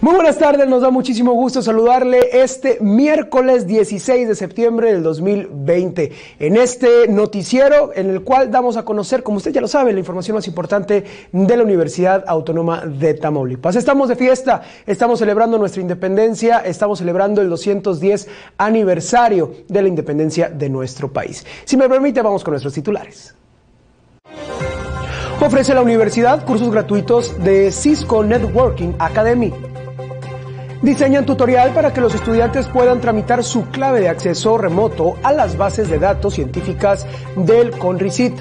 Muy buenas tardes, nos da muchísimo gusto saludarle este miércoles 16 de septiembre del 2020 en este noticiero en el cual damos a conocer, como usted ya lo sabe, la información más importante de la Universidad Autónoma de Tamaulipas. Estamos de fiesta, estamos celebrando nuestra independencia, estamos celebrando el 210 aniversario de la independencia de nuestro país. Si me permite, vamos con nuestros titulares. Ofrece la universidad cursos gratuitos de Cisco Networking Academy. Diseñan tutorial para que los estudiantes puedan tramitar su clave de acceso remoto a las bases de datos científicas del CONRICIT.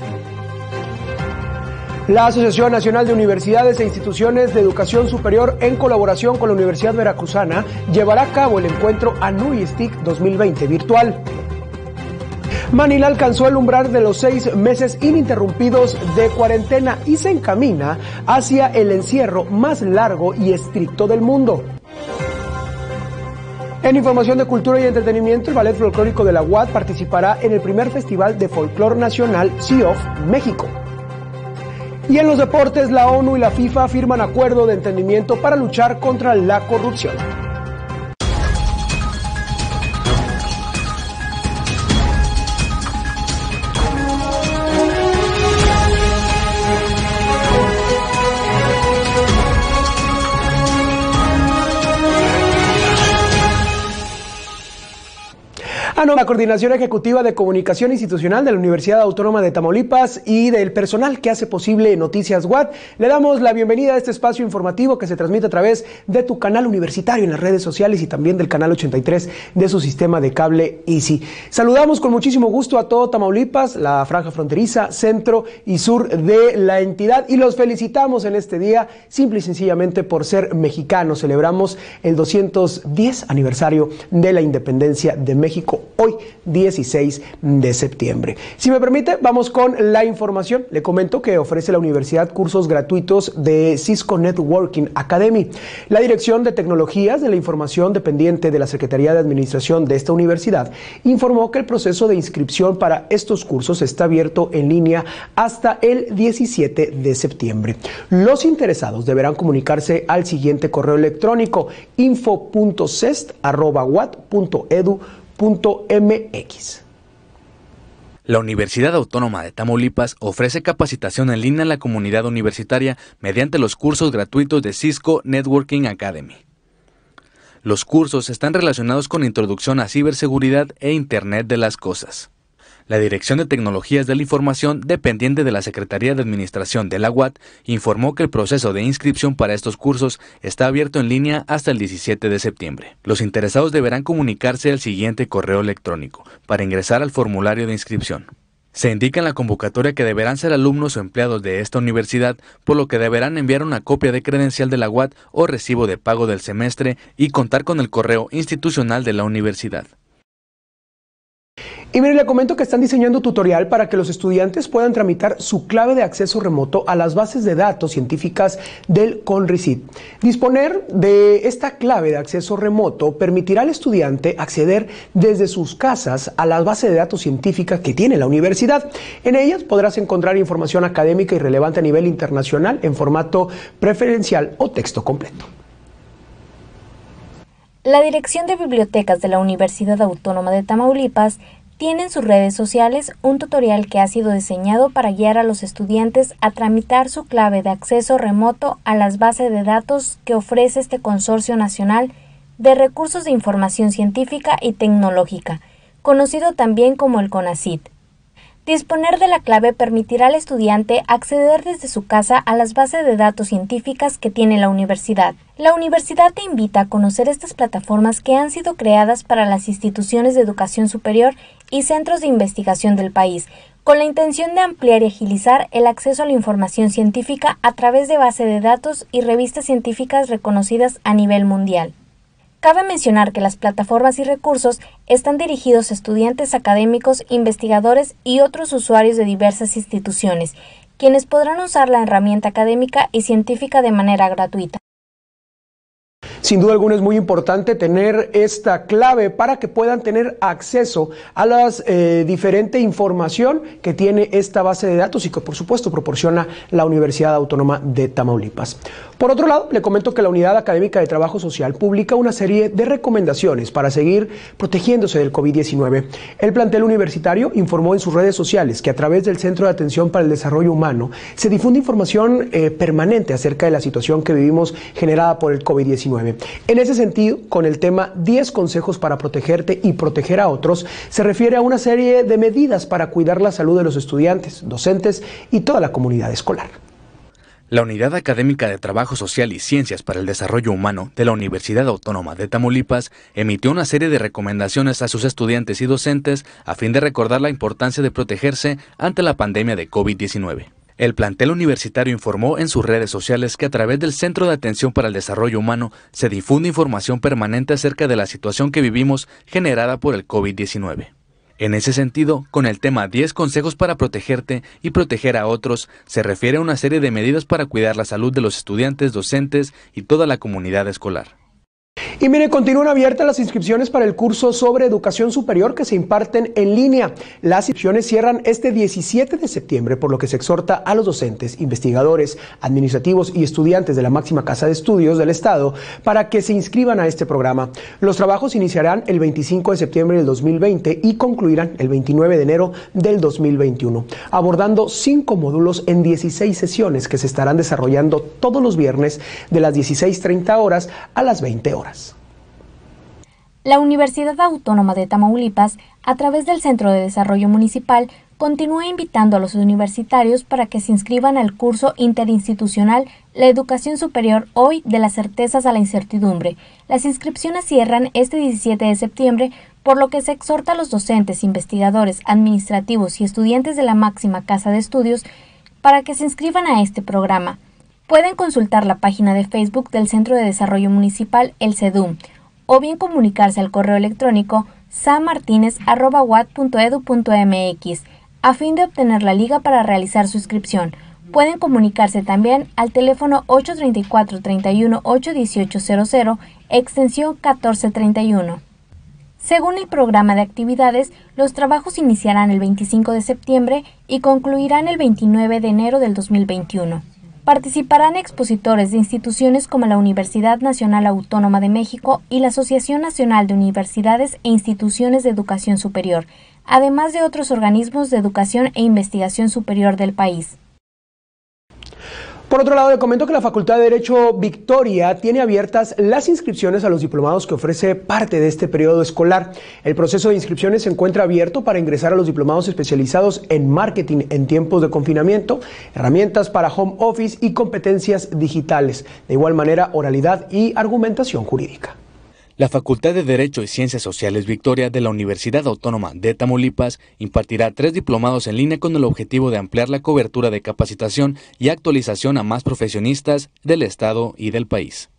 La Asociación Nacional de Universidades e Instituciones de Educación Superior, en colaboración con la Universidad Veracruzana, llevará a cabo el encuentro ANUISTIC 2020 virtual. Manila alcanzó el umbral de los seis meses ininterrumpidos de cuarentena y se encamina hacia el encierro más largo y estricto del mundo. En información de cultura y entretenimiento, el Ballet Folclórico de la UAD participará en el primer Festival de Folclor Nacional Sea of México. Y en los deportes, la ONU y la FIFA firman acuerdo de entendimiento para luchar contra la corrupción. la Coordinación Ejecutiva de Comunicación Institucional de la Universidad Autónoma de Tamaulipas y del personal que hace posible Noticias Watt, le damos la bienvenida a este espacio informativo que se transmite a través de tu canal universitario en las redes sociales y también del canal 83 de su sistema de cable Easy. Saludamos con muchísimo gusto a todo Tamaulipas, la franja fronteriza, centro y sur de la entidad y los felicitamos en este día simple y sencillamente por ser mexicanos. Celebramos el 210 aniversario de la independencia de México hoy 16 de septiembre. Si me permite, vamos con la información. Le comento que ofrece la universidad cursos gratuitos de Cisco Networking Academy. La Dirección de Tecnologías de la Información dependiente de la Secretaría de Administración de esta universidad informó que el proceso de inscripción para estos cursos está abierto en línea hasta el 17 de septiembre. Los interesados deberán comunicarse al siguiente correo electrónico info.cest.wat.edu.com la Universidad Autónoma de Tamaulipas ofrece capacitación en línea a la comunidad universitaria mediante los cursos gratuitos de Cisco Networking Academy. Los cursos están relacionados con introducción a ciberseguridad e Internet de las Cosas. La Dirección de Tecnologías de la Información, dependiente de la Secretaría de Administración de la UAT, informó que el proceso de inscripción para estos cursos está abierto en línea hasta el 17 de septiembre. Los interesados deberán comunicarse al siguiente correo electrónico para ingresar al formulario de inscripción. Se indica en la convocatoria que deberán ser alumnos o empleados de esta universidad, por lo que deberán enviar una copia de credencial de la UAT o recibo de pago del semestre y contar con el correo institucional de la universidad. Y mire, le comento que están diseñando tutorial para que los estudiantes puedan tramitar su clave de acceso remoto a las bases de datos científicas del CONRICIT. Disponer de esta clave de acceso remoto permitirá al estudiante acceder desde sus casas a las bases de datos científicas que tiene la universidad. En ellas podrás encontrar información académica y relevante a nivel internacional en formato preferencial o texto completo. La Dirección de Bibliotecas de la Universidad Autónoma de Tamaulipas tiene en sus redes sociales un tutorial que ha sido diseñado para guiar a los estudiantes a tramitar su clave de acceso remoto a las bases de datos que ofrece este Consorcio Nacional de Recursos de Información Científica y Tecnológica, conocido también como el CONACIT. Disponer de la clave permitirá al estudiante acceder desde su casa a las bases de datos científicas que tiene la universidad. La universidad te invita a conocer estas plataformas que han sido creadas para las instituciones de educación superior y centros de investigación del país, con la intención de ampliar y agilizar el acceso a la información científica a través de base de datos y revistas científicas reconocidas a nivel mundial. Cabe mencionar que las plataformas y recursos están dirigidos a estudiantes académicos, investigadores y otros usuarios de diversas instituciones, quienes podrán usar la herramienta académica y científica de manera gratuita. Sin duda alguna es muy importante tener esta clave para que puedan tener acceso a la eh, diferente información que tiene esta base de datos y que por supuesto proporciona la Universidad Autónoma de Tamaulipas. Por otro lado, le comento que la Unidad Académica de Trabajo Social publica una serie de recomendaciones para seguir protegiéndose del COVID-19. El plantel universitario informó en sus redes sociales que a través del Centro de Atención para el Desarrollo Humano se difunde información eh, permanente acerca de la situación que vivimos generada por el COVID-19. En ese sentido, con el tema 10 consejos para protegerte y proteger a otros, se refiere a una serie de medidas para cuidar la salud de los estudiantes, docentes y toda la comunidad escolar. La Unidad Académica de Trabajo Social y Ciencias para el Desarrollo Humano de la Universidad Autónoma de Tamaulipas emitió una serie de recomendaciones a sus estudiantes y docentes a fin de recordar la importancia de protegerse ante la pandemia de COVID-19. El plantel universitario informó en sus redes sociales que a través del Centro de Atención para el Desarrollo Humano se difunde información permanente acerca de la situación que vivimos generada por el COVID-19. En ese sentido, con el tema 10 consejos para protegerte y proteger a otros, se refiere a una serie de medidas para cuidar la salud de los estudiantes, docentes y toda la comunidad escolar. Y mire, continúan abiertas las inscripciones para el curso sobre educación superior que se imparten en línea. Las inscripciones cierran este 17 de septiembre, por lo que se exhorta a los docentes, investigadores, administrativos y estudiantes de la máxima casa de estudios del Estado para que se inscriban a este programa. Los trabajos iniciarán el 25 de septiembre del 2020 y concluirán el 29 de enero del 2021, abordando cinco módulos en 16 sesiones que se estarán desarrollando todos los viernes de las 16.30 horas a las 20 horas. La Universidad Autónoma de Tamaulipas, a través del Centro de Desarrollo Municipal, continúa invitando a los universitarios para que se inscriban al curso interinstitucional La Educación Superior Hoy de las Certezas a la Incertidumbre. Las inscripciones cierran este 17 de septiembre, por lo que se exhorta a los docentes, investigadores, administrativos y estudiantes de la máxima casa de estudios para que se inscriban a este programa. Pueden consultar la página de Facebook del Centro de Desarrollo Municipal, el CEDUM, o bien comunicarse al correo electrónico sammartinez.edu.mx a fin de obtener la liga para realizar su inscripción. Pueden comunicarse también al teléfono 834-31-81800, extensión 1431. Según el programa de actividades, los trabajos iniciarán el 25 de septiembre y concluirán el 29 de enero del 2021. Participarán expositores de instituciones como la Universidad Nacional Autónoma de México y la Asociación Nacional de Universidades e Instituciones de Educación Superior, además de otros organismos de educación e investigación superior del país. Por otro lado, le comento que la Facultad de Derecho Victoria tiene abiertas las inscripciones a los diplomados que ofrece parte de este periodo escolar. El proceso de inscripciones se encuentra abierto para ingresar a los diplomados especializados en marketing en tiempos de confinamiento, herramientas para home office y competencias digitales, de igual manera oralidad y argumentación jurídica. La Facultad de Derecho y Ciencias Sociales Victoria de la Universidad Autónoma de Tamaulipas impartirá tres diplomados en línea con el objetivo de ampliar la cobertura de capacitación y actualización a más profesionistas del Estado y del país.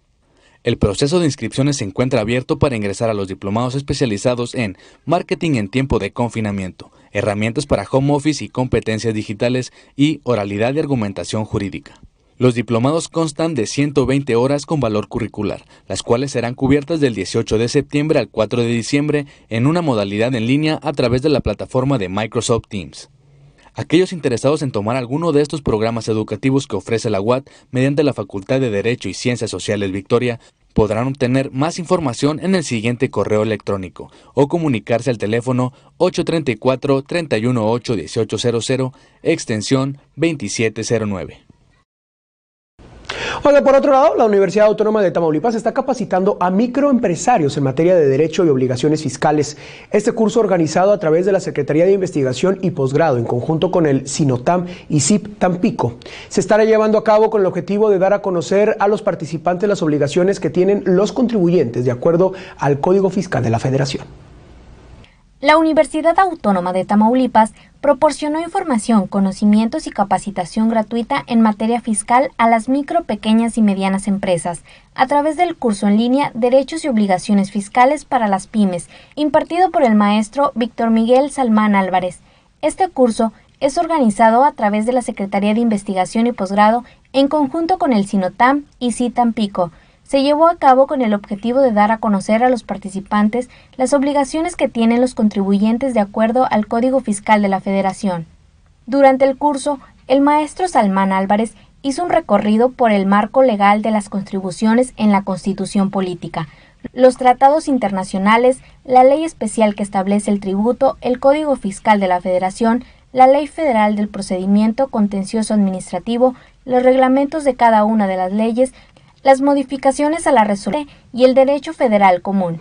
El proceso de inscripciones se encuentra abierto para ingresar a los diplomados especializados en marketing en tiempo de confinamiento, herramientas para home office y competencias digitales y oralidad y argumentación jurídica. Los diplomados constan de 120 horas con valor curricular, las cuales serán cubiertas del 18 de septiembre al 4 de diciembre en una modalidad en línea a través de la plataforma de Microsoft Teams. Aquellos interesados en tomar alguno de estos programas educativos que ofrece la UAT mediante la Facultad de Derecho y Ciencias Sociales Victoria podrán obtener más información en el siguiente correo electrónico o comunicarse al teléfono 834-318-1800, extensión 2709 por otro lado, la Universidad Autónoma de Tamaulipas está capacitando a microempresarios en materia de derecho y obligaciones fiscales. Este curso organizado a través de la Secretaría de Investigación y Posgrado en conjunto con el Sinotam y SIP Tampico se estará llevando a cabo con el objetivo de dar a conocer a los participantes las obligaciones que tienen los contribuyentes de acuerdo al Código Fiscal de la Federación. La Universidad Autónoma de Tamaulipas proporcionó información, conocimientos y capacitación gratuita en materia fiscal a las micro, pequeñas y medianas empresas a través del curso en línea Derechos y Obligaciones Fiscales para las Pymes, impartido por el maestro Víctor Miguel Salmán Álvarez. Este curso es organizado a través de la Secretaría de Investigación y Posgrado en conjunto con el Sinotam y CITAMPICO, se llevó a cabo con el objetivo de dar a conocer a los participantes las obligaciones que tienen los contribuyentes de acuerdo al Código Fiscal de la Federación. Durante el curso, el maestro Salmán Álvarez hizo un recorrido por el marco legal de las contribuciones en la Constitución Política, los tratados internacionales, la ley especial que establece el tributo, el Código Fiscal de la Federación, la Ley Federal del Procedimiento Contencioso Administrativo, los reglamentos de cada una de las leyes, las modificaciones a la resolución y el derecho federal común.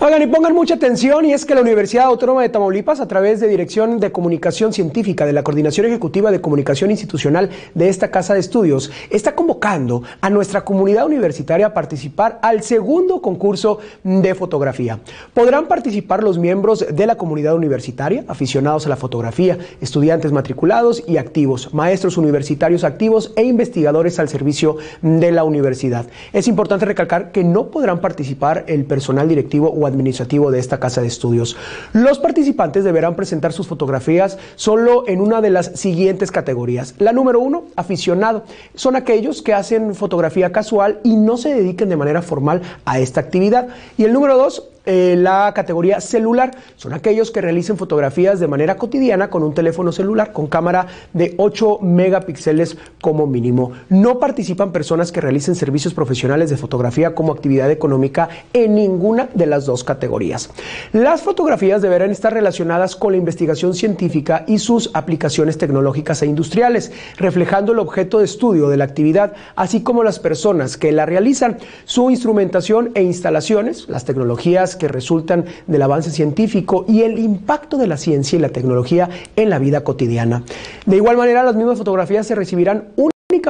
Oigan, y pongan mucha atención, y es que la Universidad Autónoma de Tamaulipas, a través de Dirección de Comunicación Científica de la Coordinación Ejecutiva de Comunicación Institucional de esta Casa de Estudios, está convocando a nuestra comunidad universitaria a participar al segundo concurso de fotografía. Podrán participar los miembros de la comunidad universitaria, aficionados a la fotografía, estudiantes matriculados y activos, maestros universitarios activos e investigadores al servicio de la universidad. Es importante recalcar que no podrán participar el personal directivo administrativo de esta casa de estudios. Los participantes deberán presentar sus fotografías solo en una de las siguientes categorías. La número uno, aficionado. Son aquellos que hacen fotografía casual y no se dediquen de manera formal a esta actividad. Y el número dos, eh, la categoría celular. Son aquellos que realicen fotografías de manera cotidiana con un teléfono celular con cámara de 8 megapíxeles como mínimo. No participan personas que realicen servicios profesionales de fotografía como actividad económica en ninguna de las dos categorías. Las fotografías deberán estar relacionadas con la investigación científica y sus aplicaciones tecnológicas e industriales, reflejando el objeto de estudio de la actividad, así como las personas que la realizan, su instrumentación e instalaciones, las tecnologías que resultan del avance científico y el impacto de la ciencia y la tecnología en la vida cotidiana. De igual manera, las mismas fotografías se recibirán un y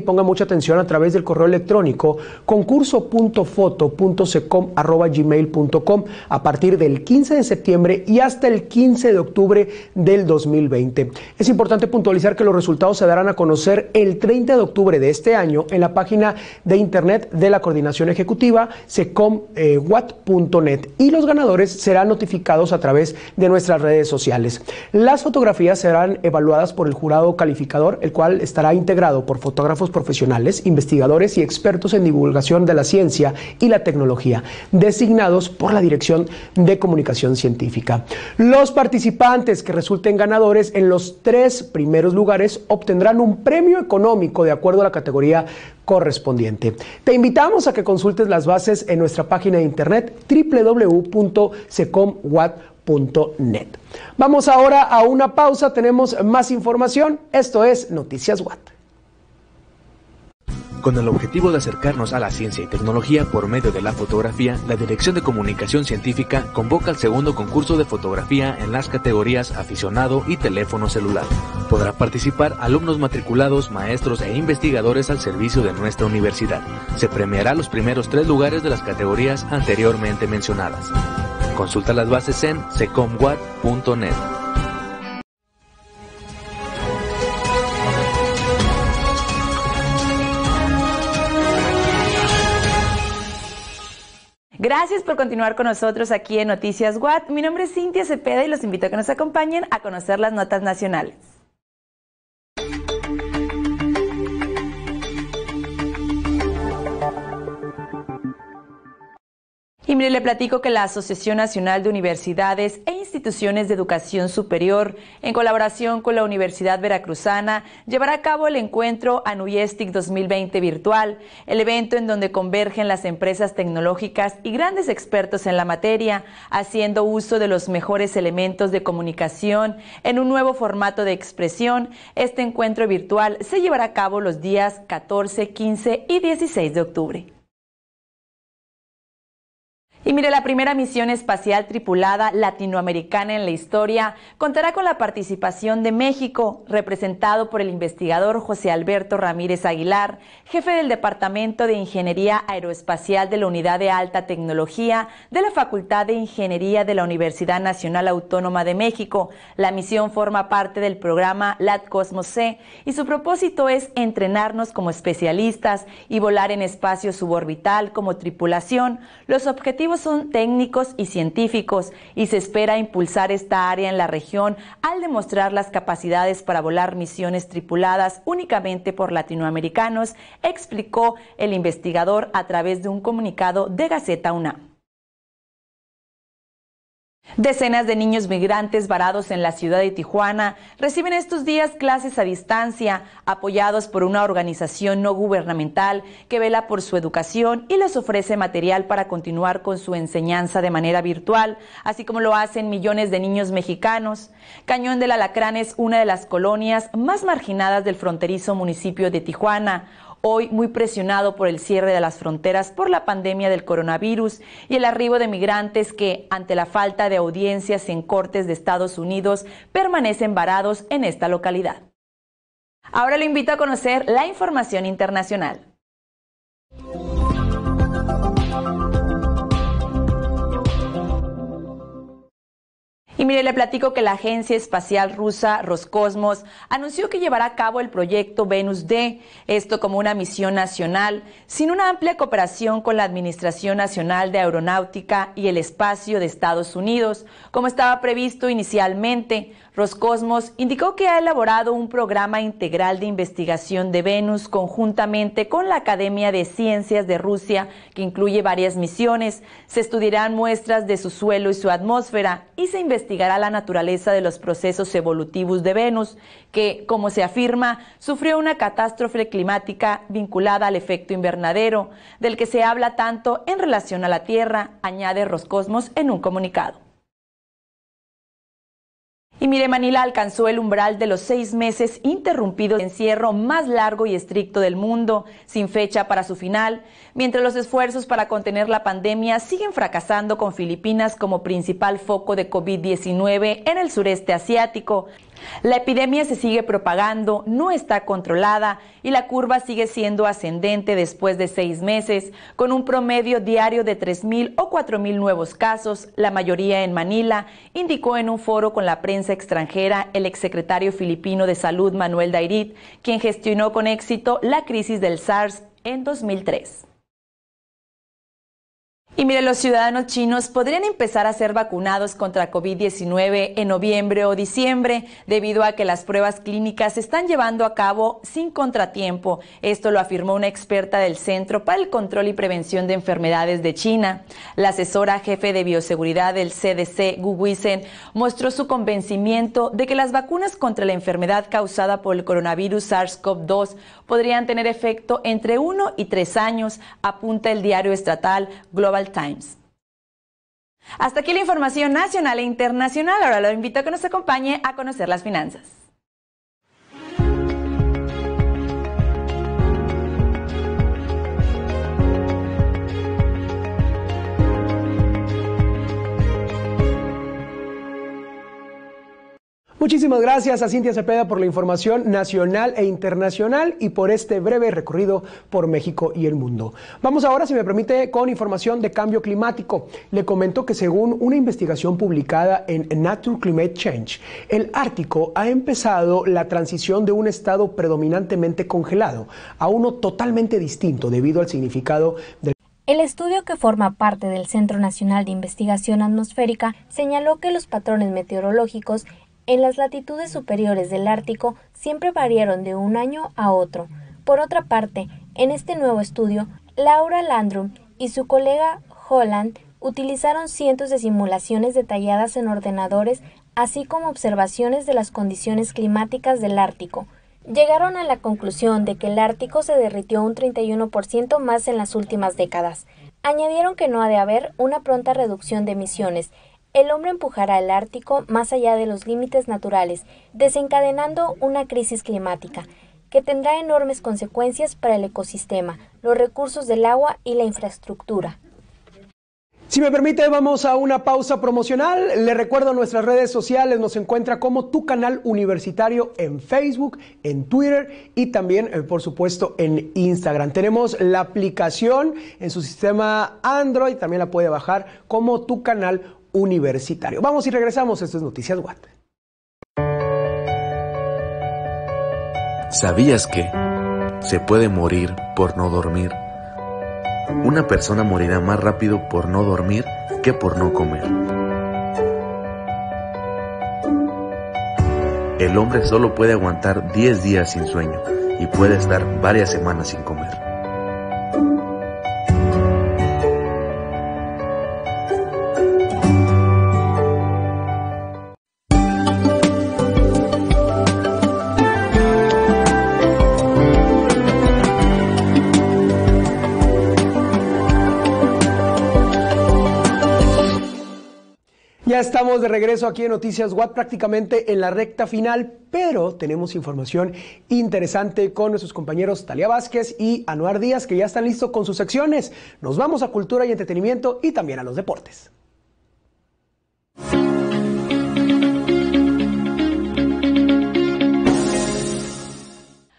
ponga mucha atención a través del correo electrónico concurso.foto.secom.gmail.com a partir del 15 de septiembre y hasta el 15 de octubre del 2020. Es importante puntualizar que los resultados se darán a conocer el 30 de octubre de este año en la página de internet de la Coordinación Ejecutiva secomwat.net eh, y los ganadores serán notificados a través de nuestras redes sociales. Las fotografías serán evaluadas por el jurado calificador, el cual estará integrado por fotógrafos profesionales, investigadores y expertos en divulgación de la ciencia y la tecnología, designados por la Dirección de Comunicación Científica. Los participantes que resulten ganadores en los tres primeros lugares obtendrán un premio económico de acuerdo a la categoría correspondiente. Te invitamos a que consultes las bases en nuestra página de internet www.secomwatt.net. Vamos ahora a una pausa, tenemos más información. Esto es Noticias Watt. Con el objetivo de acercarnos a la ciencia y tecnología por medio de la fotografía, la Dirección de Comunicación Científica convoca el segundo concurso de fotografía en las categorías aficionado y teléfono celular. Podrá participar alumnos matriculados, maestros e investigadores al servicio de nuestra universidad. Se premiará los primeros tres lugares de las categorías anteriormente mencionadas. Consulta las bases en secomwat.net. Gracias por continuar con nosotros aquí en Noticias Watt. Mi nombre es Cintia Cepeda y los invito a que nos acompañen a conocer las notas nacionales. le platico que la Asociación Nacional de Universidades e Instituciones de Educación Superior, en colaboración con la Universidad Veracruzana, llevará a cabo el encuentro Anuyestic 2020 virtual, el evento en donde convergen las empresas tecnológicas y grandes expertos en la materia, haciendo uso de los mejores elementos de comunicación en un nuevo formato de expresión. Este encuentro virtual se llevará a cabo los días 14, 15 y 16 de octubre. Y mire, la primera misión espacial tripulada latinoamericana en la historia contará con la participación de México, representado por el investigador José Alberto Ramírez Aguilar, jefe del Departamento de Ingeniería Aeroespacial de la Unidad de Alta Tecnología de la Facultad de Ingeniería de la Universidad Nacional Autónoma de México. La misión forma parte del programa LATCOSMOS C y su propósito es entrenarnos como especialistas y volar en espacio suborbital como tripulación. Los objetivos son técnicos y científicos, y se espera impulsar esta área en la región al demostrar las capacidades para volar misiones tripuladas únicamente por latinoamericanos, explicó el investigador a través de un comunicado de Gaceta UNA. Decenas de niños migrantes varados en la ciudad de Tijuana reciben estos días clases a distancia, apoyados por una organización no gubernamental que vela por su educación y les ofrece material para continuar con su enseñanza de manera virtual, así como lo hacen millones de niños mexicanos. Cañón del Alacrán es una de las colonias más marginadas del fronterizo municipio de Tijuana hoy muy presionado por el cierre de las fronteras por la pandemia del coronavirus y el arribo de migrantes que, ante la falta de audiencias en cortes de Estados Unidos, permanecen varados en esta localidad. Ahora lo invito a conocer la información internacional. Y mire, le platico que la agencia espacial rusa Roscosmos anunció que llevará a cabo el proyecto Venus D, esto como una misión nacional, sin una amplia cooperación con la Administración Nacional de Aeronáutica y el Espacio de Estados Unidos, como estaba previsto inicialmente Roscosmos indicó que ha elaborado un programa integral de investigación de Venus conjuntamente con la Academia de Ciencias de Rusia, que incluye varias misiones. Se estudiarán muestras de su suelo y su atmósfera y se investigará la naturaleza de los procesos evolutivos de Venus, que, como se afirma, sufrió una catástrofe climática vinculada al efecto invernadero, del que se habla tanto en relación a la Tierra, añade Roscosmos en un comunicado. Y mire, Manila alcanzó el umbral de los seis meses interrumpidos de encierro más largo y estricto del mundo, sin fecha para su final, mientras los esfuerzos para contener la pandemia siguen fracasando con Filipinas como principal foco de COVID-19 en el sureste asiático. La epidemia se sigue propagando, no está controlada y la curva sigue siendo ascendente después de seis meses, con un promedio diario de 3.000 o 4.000 nuevos casos, la mayoría en Manila, indicó en un foro con la prensa extranjera, el exsecretario filipino de Salud Manuel Dairit, quien gestionó con éxito la crisis del SARS en 2003. Y mire, los ciudadanos chinos podrían empezar a ser vacunados contra COVID-19 en noviembre o diciembre, debido a que las pruebas clínicas se están llevando a cabo sin contratiempo. Esto lo afirmó una experta del Centro para el Control y Prevención de Enfermedades de China. La asesora jefe de bioseguridad del CDC, Gu mostró su convencimiento de que las vacunas contra la enfermedad causada por el coronavirus SARS-CoV-2 podrían tener efecto entre uno y tres años, apunta el diario estatal Global Times. Hasta aquí la información nacional e internacional. Ahora lo invito a que nos acompañe a conocer las finanzas. Muchísimas gracias a Cintia Cepeda por la información nacional e internacional y por este breve recorrido por México y el mundo. Vamos ahora, si me permite, con información de cambio climático. Le comento que según una investigación publicada en Natural Climate Change, el Ártico ha empezado la transición de un estado predominantemente congelado a uno totalmente distinto debido al significado del el estudio que forma parte del Centro Nacional de Investigación Atmosférica señaló que los patrones meteorológicos en las latitudes superiores del Ártico siempre variaron de un año a otro. Por otra parte, en este nuevo estudio, Laura Landrum y su colega Holland utilizaron cientos de simulaciones detalladas en ordenadores, así como observaciones de las condiciones climáticas del Ártico. Llegaron a la conclusión de que el Ártico se derritió un 31% más en las últimas décadas. Añadieron que no ha de haber una pronta reducción de emisiones, el hombre empujará el Ártico más allá de los límites naturales, desencadenando una crisis climática que tendrá enormes consecuencias para el ecosistema, los recursos del agua y la infraestructura. Si me permite, vamos a una pausa promocional. Le recuerdo nuestras redes sociales, nos encuentra como tu canal universitario en Facebook, en Twitter y también, eh, por supuesto, en Instagram. Tenemos la aplicación en su sistema Android, también la puede bajar como tu canal Universitario universitario. Vamos y regresamos. Esto es Noticias Watt. ¿Sabías que se puede morir por no dormir? Una persona morirá más rápido por no dormir que por no comer. El hombre solo puede aguantar 10 días sin sueño y puede estar varias semanas sin comer. Ya estamos de regreso aquí en Noticias Watt, prácticamente en la recta final, pero tenemos información interesante con nuestros compañeros Talia Vázquez y Anuar Díaz, que ya están listos con sus secciones. Nos vamos a cultura y entretenimiento y también a los deportes.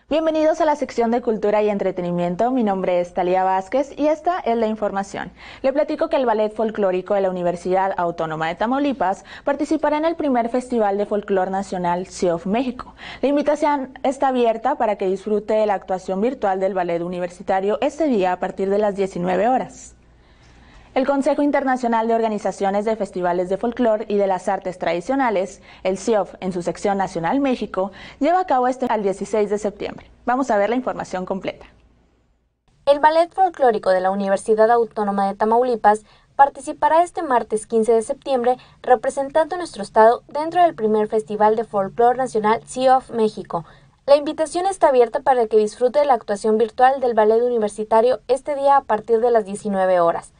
Bienvenidos a la sección de Cultura y Entretenimiento. Mi nombre es Talía Vázquez y esta es la información. Le platico que el Ballet Folclórico de la Universidad Autónoma de Tamaulipas participará en el primer Festival de Folclor Nacional of México. La invitación está abierta para que disfrute de la actuación virtual del Ballet Universitario este día a partir de las 19 horas. El Consejo Internacional de Organizaciones de Festivales de Folclor y de las Artes Tradicionales, el CIOF, en su sección Nacional México, lleva a cabo este al 16 de septiembre. Vamos a ver la información completa. El Ballet Folclórico de la Universidad Autónoma de Tamaulipas participará este martes 15 de septiembre representando nuestro estado dentro del primer Festival de Folclor Nacional CIOF México, la invitación está abierta para que disfrute de la actuación virtual del Ballet Universitario este día a partir de las 19 horas.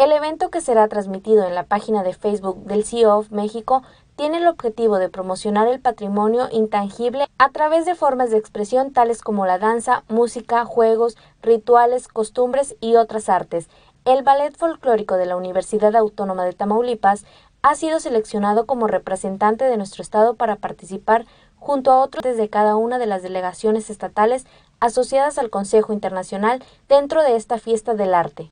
El evento que será transmitido en la página de Facebook del CEO of México tiene el objetivo de promocionar el patrimonio intangible a través de formas de expresión tales como la danza, música, juegos, rituales, costumbres y otras artes. El Ballet Folclórico de la Universidad Autónoma de Tamaulipas ha sido seleccionado como representante de nuestro estado para participar junto a otros de cada una de las delegaciones estatales asociadas al Consejo Internacional dentro de esta fiesta del arte.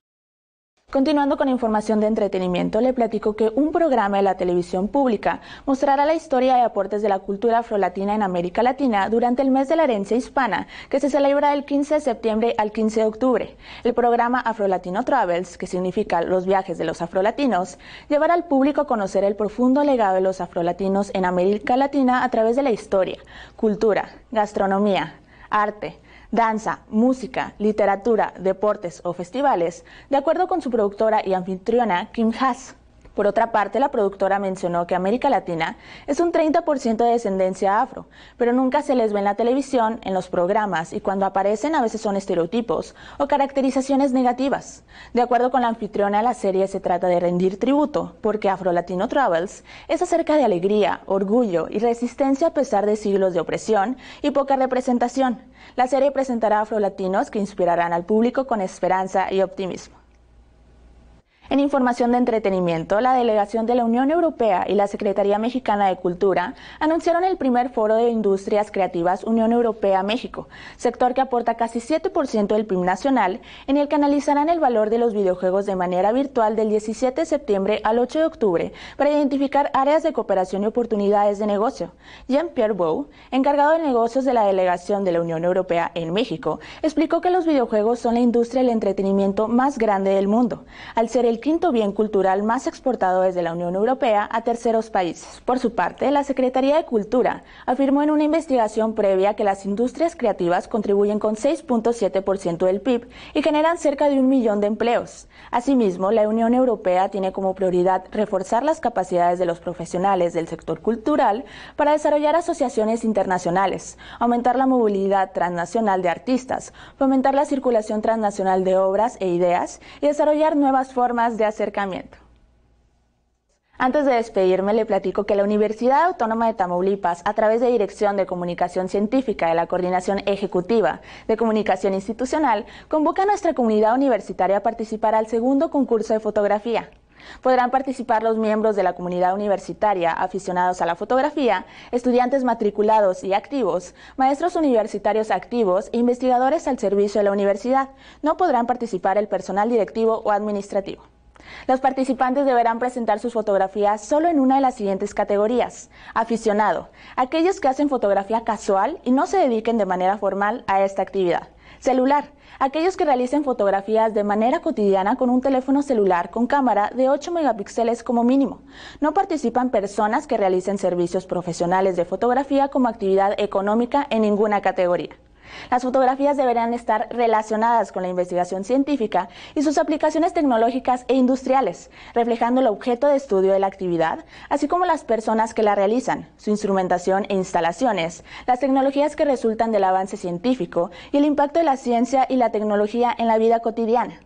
Continuando con información de entretenimiento, le platico que un programa de la televisión pública mostrará la historia y aportes de la cultura afrolatina en América Latina durante el mes de la herencia hispana, que se celebra del 15 de septiembre al 15 de octubre. El programa Afrolatino Travels, que significa los viajes de los afrolatinos, llevará al público a conocer el profundo legado de los afrolatinos en América Latina a través de la historia, cultura, gastronomía, arte, danza, música, literatura, deportes o festivales, de acuerdo con su productora y anfitriona Kim Haas. Por otra parte, la productora mencionó que América Latina es un 30% de descendencia afro, pero nunca se les ve en la televisión, en los programas y cuando aparecen a veces son estereotipos o caracterizaciones negativas. De acuerdo con la anfitriona, la serie se trata de rendir tributo, porque Afro Latino Travels es acerca de alegría, orgullo y resistencia a pesar de siglos de opresión y poca representación. La serie presentará afro latinos que inspirarán al público con esperanza y optimismo. En información de entretenimiento, la delegación de la Unión Europea y la Secretaría Mexicana de Cultura anunciaron el primer foro de industrias creativas Unión Europea-México, sector que aporta casi 7% del PIB nacional, en el que analizarán el valor de los videojuegos de manera virtual del 17 de septiembre al 8 de octubre para identificar áreas de cooperación y oportunidades de negocio. Jean-Pierre Bou, encargado de negocios de la delegación de la Unión Europea en México, explicó que los videojuegos son la industria del entretenimiento más grande del mundo, al ser el quinto bien cultural más exportado desde la Unión Europea a terceros países. Por su parte, la Secretaría de Cultura afirmó en una investigación previa que las industrias creativas contribuyen con 6.7% del PIB y generan cerca de un millón de empleos. Asimismo, la Unión Europea tiene como prioridad reforzar las capacidades de los profesionales del sector cultural para desarrollar asociaciones internacionales, aumentar la movilidad transnacional de artistas, fomentar la circulación transnacional de obras e ideas y desarrollar nuevas formas de acercamiento. Antes de despedirme, le platico que la Universidad Autónoma de Tamaulipas, a través de Dirección de Comunicación Científica de la Coordinación Ejecutiva de Comunicación Institucional, convoca a nuestra comunidad universitaria a participar al segundo concurso de fotografía. Podrán participar los miembros de la comunidad universitaria, aficionados a la fotografía, estudiantes matriculados y activos, maestros universitarios activos e investigadores al servicio de la universidad. No podrán participar el personal directivo o administrativo. Los participantes deberán presentar sus fotografías solo en una de las siguientes categorías. Aficionado, aquellos que hacen fotografía casual y no se dediquen de manera formal a esta actividad. Celular, aquellos que realicen fotografías de manera cotidiana con un teléfono celular con cámara de 8 megapíxeles como mínimo. No participan personas que realicen servicios profesionales de fotografía como actividad económica en ninguna categoría. Las fotografías deberán estar relacionadas con la investigación científica y sus aplicaciones tecnológicas e industriales, reflejando el objeto de estudio de la actividad, así como las personas que la realizan, su instrumentación e instalaciones, las tecnologías que resultan del avance científico y el impacto de la ciencia y la tecnología en la vida cotidiana.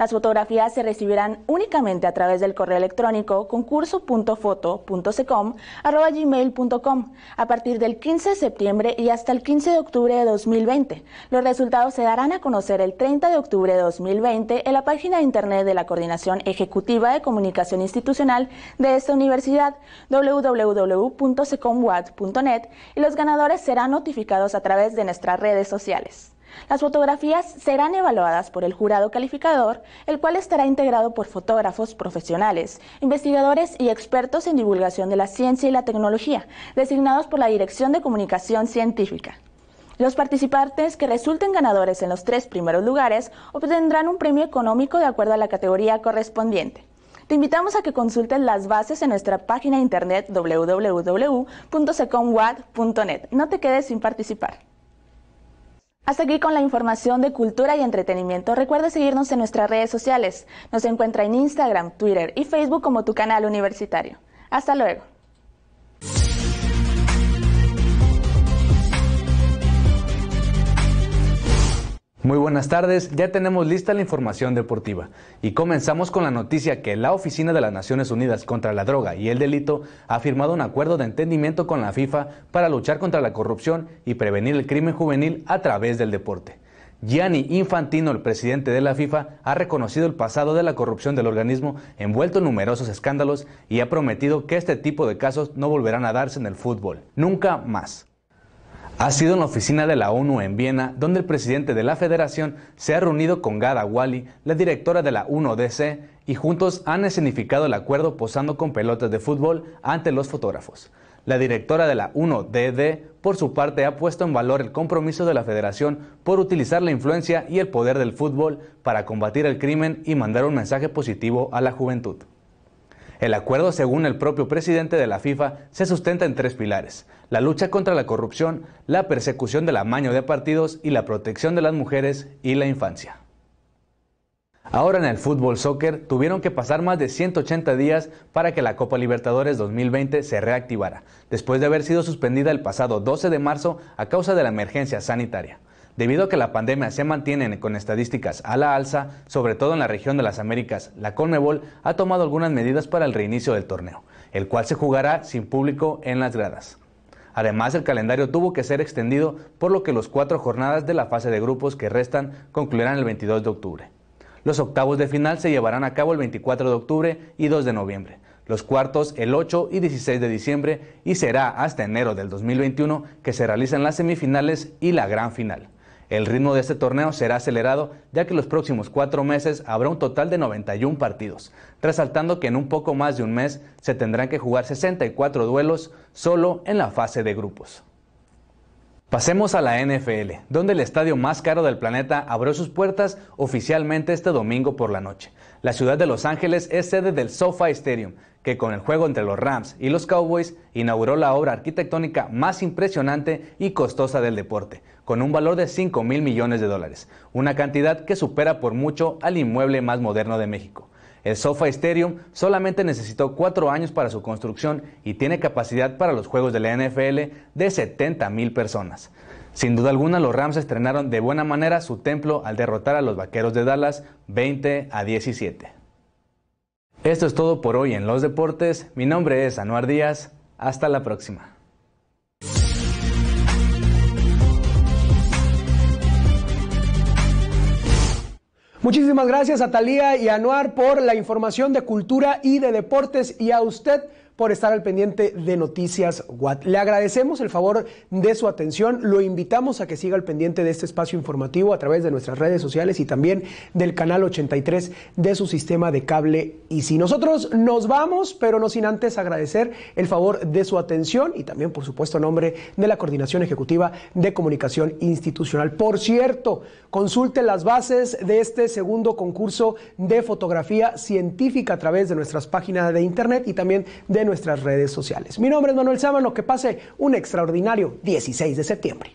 Las fotografías se recibirán únicamente a través del correo electrónico concurso.foto.secom.gmail.com a partir del 15 de septiembre y hasta el 15 de octubre de 2020. Los resultados se darán a conocer el 30 de octubre de 2020 en la página de internet de la Coordinación Ejecutiva de Comunicación Institucional de esta universidad, www.secomwatt.net, y los ganadores serán notificados a través de nuestras redes sociales. Las fotografías serán evaluadas por el jurado calificador, el cual estará integrado por fotógrafos profesionales, investigadores y expertos en divulgación de la ciencia y la tecnología, designados por la Dirección de Comunicación Científica. Los participantes que resulten ganadores en los tres primeros lugares obtendrán un premio económico de acuerdo a la categoría correspondiente. Te invitamos a que consultes las bases en nuestra página internet www.seconwad.net. No te quedes sin participar. Hasta aquí con la información de cultura y entretenimiento. Recuerda seguirnos en nuestras redes sociales. Nos encuentra en Instagram, Twitter y Facebook como tu canal universitario. Hasta luego. Muy buenas tardes, ya tenemos lista la información deportiva y comenzamos con la noticia que la Oficina de las Naciones Unidas contra la Droga y el Delito ha firmado un acuerdo de entendimiento con la FIFA para luchar contra la corrupción y prevenir el crimen juvenil a través del deporte. Gianni Infantino, el presidente de la FIFA, ha reconocido el pasado de la corrupción del organismo envuelto en numerosos escándalos y ha prometido que este tipo de casos no volverán a darse en el fútbol, nunca más. Ha sido en la oficina de la ONU en Viena donde el presidente de la federación se ha reunido con Gada Wally, la directora de la UNODC, y juntos han escenificado el acuerdo posando con pelotas de fútbol ante los fotógrafos. La directora de la 1 por su parte, ha puesto en valor el compromiso de la federación por utilizar la influencia y el poder del fútbol para combatir el crimen y mandar un mensaje positivo a la juventud. El acuerdo, según el propio presidente de la FIFA, se sustenta en tres pilares la lucha contra la corrupción, la persecución del amaño de partidos y la protección de las mujeres y la infancia. Ahora en el fútbol soccer tuvieron que pasar más de 180 días para que la Copa Libertadores 2020 se reactivara, después de haber sido suspendida el pasado 12 de marzo a causa de la emergencia sanitaria. Debido a que la pandemia se mantiene con estadísticas a la alza, sobre todo en la región de las Américas, la Conmebol ha tomado algunas medidas para el reinicio del torneo, el cual se jugará sin público en las gradas. Además, el calendario tuvo que ser extendido, por lo que las cuatro jornadas de la fase de grupos que restan concluirán el 22 de octubre. Los octavos de final se llevarán a cabo el 24 de octubre y 2 de noviembre, los cuartos el 8 y 16 de diciembre y será hasta enero del 2021 que se realizan las semifinales y la gran final. El ritmo de este torneo será acelerado ya que los próximos cuatro meses habrá un total de 91 partidos, resaltando que en un poco más de un mes se tendrán que jugar 64 duelos solo en la fase de grupos. Pasemos a la NFL, donde el estadio más caro del planeta abrió sus puertas oficialmente este domingo por la noche la ciudad de Los Ángeles es sede del SoFi Stadium, que con el juego entre los Rams y los Cowboys inauguró la obra arquitectónica más impresionante y costosa del deporte, con un valor de 5 mil millones de dólares, una cantidad que supera por mucho al inmueble más moderno de México. El SoFi Stadium solamente necesitó cuatro años para su construcción y tiene capacidad para los juegos de la NFL de 70 mil personas. Sin duda alguna, los Rams estrenaron de buena manera su templo al derrotar a los Vaqueros de Dallas 20 a 17. Esto es todo por hoy en Los Deportes. Mi nombre es Anuar Díaz. Hasta la próxima. Muchísimas gracias a Talía y Anuar por la información de cultura y de deportes y a usted por estar al pendiente de Noticias Watt. Le agradecemos el favor de su atención, lo invitamos a que siga al pendiente de este espacio informativo a través de nuestras redes sociales y también del canal 83 de su sistema de cable y si nosotros nos vamos, pero no sin antes agradecer el favor de su atención y también por supuesto en nombre de la Coordinación Ejecutiva de Comunicación Institucional. Por cierto, consulte las bases de este segundo concurso de fotografía científica a través de nuestras páginas de internet y también de nuestras redes sociales. Mi nombre es Manuel Sámano, que pase un extraordinario 16 de septiembre.